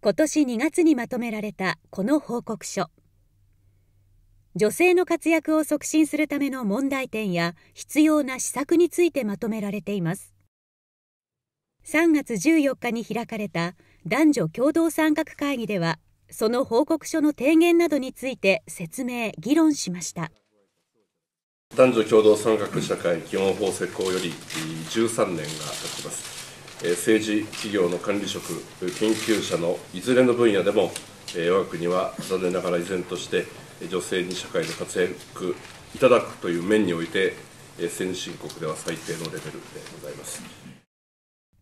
今年2月にまとめられたこの報告書女性の活躍を促進するための問題点や必要な施策についてまとめられています3月14日に開かれた男女共同参画会議ではその報告書の提言などについて説明・議論しました男女共同参画社会基本法施行より13年が経ちます政治、企業の管理職、研究者のいずれの分野でも、我が国は残念ながら依然として、女性に社会で活躍いただくという面において、先進国では最低のレベルでございます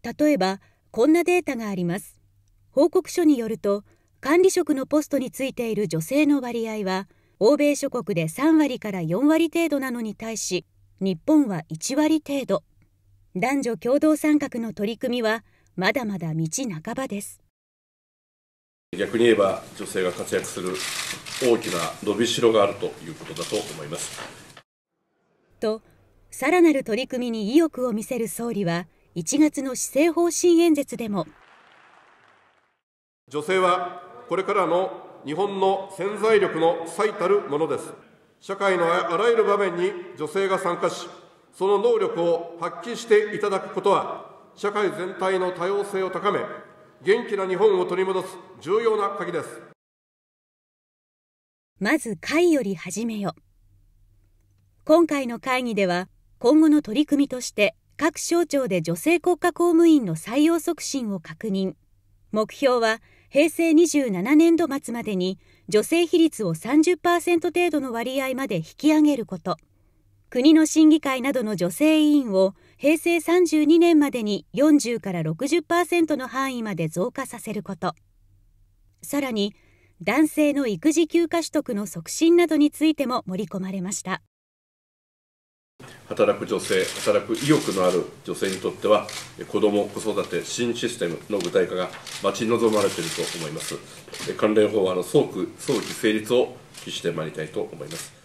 例えば、こんなデータがあります。報告書によると、管理職のポストについている女性の割合は、欧米諸国で3割から4割程度なのに対し、日本は1割程度。男女共同参画の取り組みはまだまだ道半ばです逆に言えば女性が活躍する大きな伸びしろがあるということだと思いますとさらなる取り組みに意欲を見せる総理は1月の施政方針演説でも女性はこれからの日本の潜在力の最たるものです社会のあらゆる場面に女性が参加しその能力を発揮していただくことは、社会全体の多様性を高め、元気な日本を取り戻す重要な鍵です。まず会より始めよ。今回の会議では、今後の取り組みとして、各省庁で女性国家公務員の採用促進を確認。目標は、平成27年度末までに女性比率を30%程度の割合まで引き上げること。国の審議会などの女性委員を平成32年までに40から60%の範囲まで増加させることさらに男性の育児休暇取得の促進などについても盛り込まれました働く女性働く意欲のある女性にとっては子ども子育て新システムの具体化が待ち望まれていると思います関連法案の早期早期成立を期してまいりたいと思います